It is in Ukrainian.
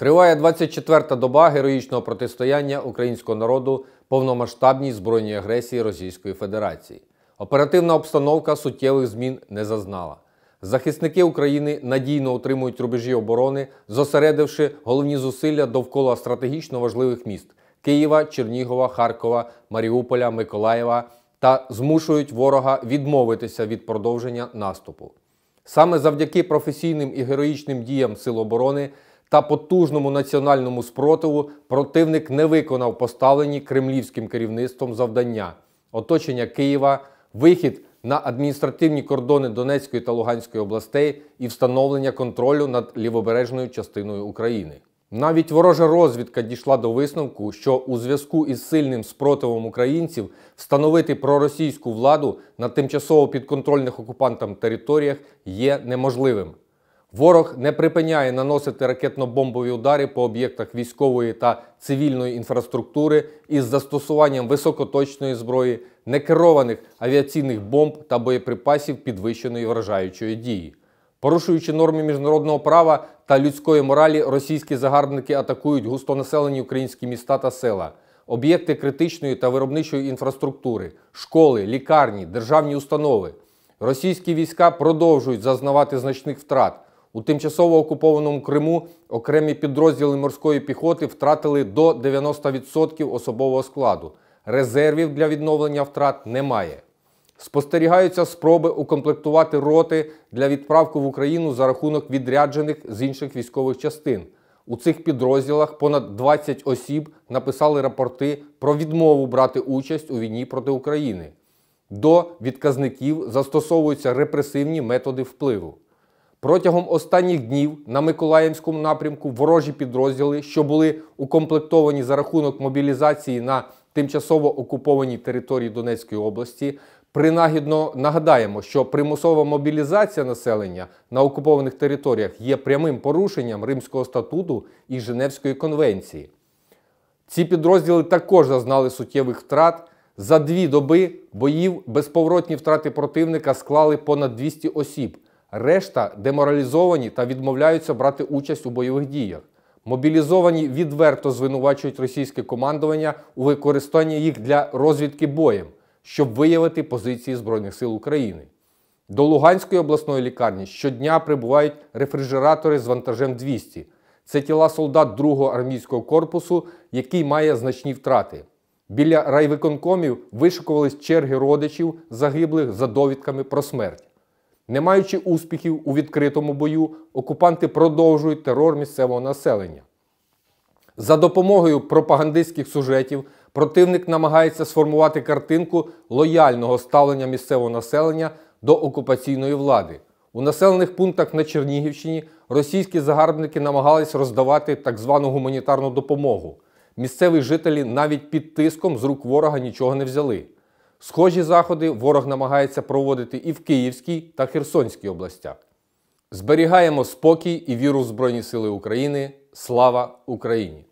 Триває 24-та доба героїчного протистояння українського народу повномасштабній збройній агресії Російської Федерації. Оперативна обстановка суттєвих змін не зазнала. Захисники України надійно утримують рубежі оборони, зосередивши головні зусилля довкола стратегічно важливих міст Києва, Чернігова, Харкова, Маріуполя, Миколаєва та змушують ворога відмовитися від продовження наступу. Саме завдяки професійним і героїчним діям Сил оборони та потужному національному спротиву противник не виконав поставлені кремлівським керівництвом завдання оточення Києва, вихід на адміністративні кордони Донецької та Луганської областей і встановлення контролю над лівобережною частиною України. Навіть ворожа розвідка дійшла до висновку, що у зв'язку із сильним спротивом українців встановити проросійську владу на тимчасово підконтрольних окупантам територіях є неможливим. Ворог не припиняє наносити ракетно-бомбові удари по об'єктах військової та цивільної інфраструктури із застосуванням високоточної зброї, некерованих авіаційних бомб та боєприпасів підвищеної вражаючої дії. Порушуючи норми міжнародного права та людської моралі, російські загарбники атакують густонаселені українські міста та села, об'єкти критичної та виробничої інфраструктури, школи, лікарні, державні установи. Російські війська продовжують зазнавати значних втрат. У тимчасово окупованому Криму окремі підрозділи морської піхоти втратили до 90% особового складу. Резервів для відновлення втрат немає. Спостерігаються спроби укомплектувати роти для відправки в Україну за рахунок відряджених з інших військових частин. У цих підрозділах понад 20 осіб написали рапорти про відмову брати участь у війні проти України. До відказників застосовуються репресивні методи впливу. Протягом останніх днів на Миколаївському напрямку ворожі підрозділи, що були укомплектовані за рахунок мобілізації на тимчасово окупованій території Донецької області, принагідно нагадаємо, що примусова мобілізація населення на окупованих територіях є прямим порушенням Римського статуту і Женевської конвенції. Ці підрозділи також зазнали суттєвих втрат. За дві доби боїв безповоротні втрати противника склали понад 200 осіб. Решта деморалізовані та відмовляються брати участь у бойових діях. Мобілізовані відверто звинувачують російське командування у використанні їх для розвідки боєм, щоб виявити позиції Збройних сил України. До Луганської обласної лікарні щодня прибувають рефрижератори з вантажем 200. Це тіла солдат 2-го армійського корпусу, який має значні втрати. Біля райвиконкомів вишикувались черги родичів загиблих за довідками про смерть. Не маючи успіхів у відкритому бою, окупанти продовжують терор місцевого населення. За допомогою пропагандистських сюжетів противник намагається сформувати картинку лояльного ставлення місцевого населення до окупаційної влади. У населених пунктах на Чернігівщині російські загарбники намагались роздавати так звану гуманітарну допомогу. Місцеві жителі навіть під тиском з рук ворога нічого не взяли. Схожі заходи ворог намагається проводити і в Київській та Херсонській областях. Зберігаємо спокій і віру в Збройні Сили України. Слава Україні!